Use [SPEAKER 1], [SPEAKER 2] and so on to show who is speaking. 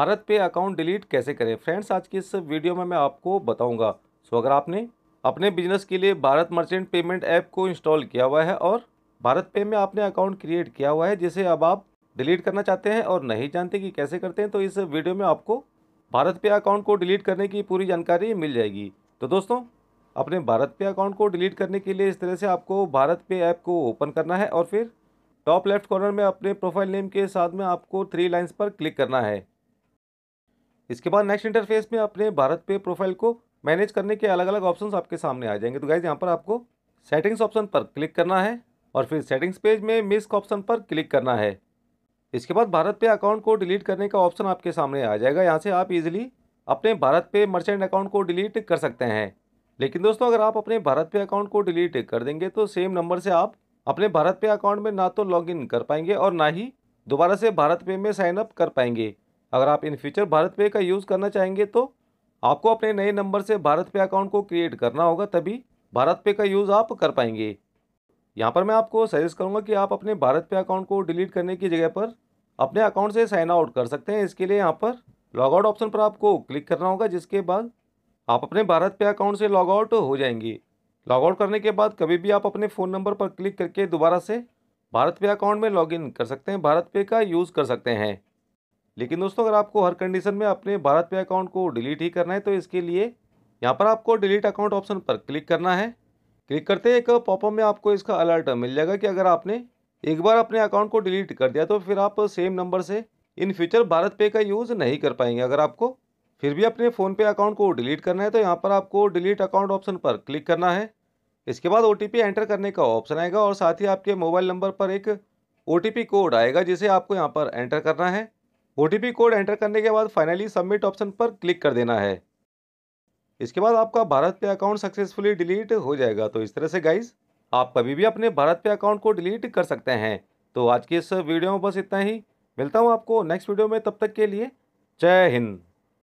[SPEAKER 1] भारत पे account delete कैसे करें फ्रेंड्स आज की इस वीडियो में मैं आपको बताऊंगा सो अगर आपने अपने बिजनेस के लिए भारत मर्चेंट पेमेंट ऐप को इंस्टॉल किया हुआ है और भारत पे में आपने अकाउंट क्रिएट किया हुआ है जिसे अब आप डिलीट करना चाहते हैं और नहीं जानते कि कैसे करते हैं तो इस वीडियो में आपको भारत पे अकाउंट को डिलीट करने की पूरी जानकारी मिल जाएगी तो दोस्तों अपने भारत पे अकाउंट को डिलीट करने के लिए इस तरह से आपको भारत पे ऐप को ओपन करना है और फिर टॉप लेफ्ट कॉर्नर में अपने प्रोफाइल नेम के साथ में आपको थ्री लाइंस पर क्लिक करना है इसके बाद नेक्स्ट इंटरफेस में अपने भारत पे प्रोफाइल को मैनेज करने के अलग अलग ऑप्शंस आपके सामने आ जाएंगे तो गाइज यहाँ पर आपको सेटिंग्स ऑप्शन पर क्लिक करना है और फिर सेटिंग्स पेज में मिस्क ऑप्शन पर क्लिक करना है इसके बाद भारत पे अकाउंट को डिलीट करने का ऑप्शन आपके सामने आ जाएगा यहाँ से आप इजिली अपने भारत पे मर्चेंट अकाउंट को डिलीट कर सकते हैं लेकिन दोस्तों अगर आप अपने भारत पे अकाउंट को डिलीट कर देंगे तो सेम नंबर से आप अपने भारत पे अकाउंट में ना तो लॉगिन कर पाएंगे और ना ही दोबारा से भारत पे में साइन अप कर पाएंगे अगर आप इन फ्यूचर भारत पे का यूज़ करना चाहेंगे तो आपको अपने नए नंबर से भारत पे अकाउंट को क्रिएट करना होगा तभी भारत पे का यूज़ आप कर पाएंगे यहाँ पर मैं आपको सजेस्ट करूँगा कि आप अपने भारत पे अकाउंट को डिलीट करने की जगह पर अपने अकाउंट से साइन आउट कर सकते हैं इसके लिए यहाँ पर लॉगआउट ऑप्शन पर आपको क्लिक करना होगा जिसके बाद आप अपने भारत पे अकाउंट से लॉगआउट हो जाएंगे लॉगआउट करने के बाद कभी भी आप अपने फ़ोन नंबर पर क्लिक करके दोबारा से भारत पे अकाउंट में लॉगिन कर सकते हैं भारत पे का यूज़ कर सकते हैं लेकिन दोस्तों अगर आपको हर कंडीशन में अपने भारत पे अकाउंट को डिलीट ही करना है तो इसके लिए यहाँ पर आपको डिलीट अकाउंट ऑप्शन पर क्लिक करना है क्लिक करते एक पॉपअप में आपको इसका अलर्ट मिल जाएगा कि अगर आपने एक बार अपने अकाउंट को डिलीट कर दिया तो फिर आप सेम नंबर से इन फ्यूचर भारत पे का यूज़ नहीं कर पाएंगे अगर आपको फिर भी अपने फ़ोन पे अकाउंट को डिलीट करना है तो यहाँ पर आपको डिलीट अकाउंट ऑप्शन पर क्लिक करना है इसके बाद ओ एंटर करने का ऑप्शन आएगा और साथ ही आपके मोबाइल नंबर पर एक ओ कोड आएगा जिसे आपको यहाँ पर एंटर करना है ओ कोड एंटर करने के बाद फाइनली सबमिट ऑप्शन पर क्लिक कर देना है इसके बाद आपका भारत पे अकाउंट सक्सेसफुली डिलीट हो जाएगा तो इस तरह से गाइज आप कभी भी अपने भारत पे अकाउंट को डिलीट कर सकते हैं तो आज की इस वीडियो में बस इतना ही मिलता हूँ आपको नेक्स्ट वीडियो में तब तक के लिए जय हिंद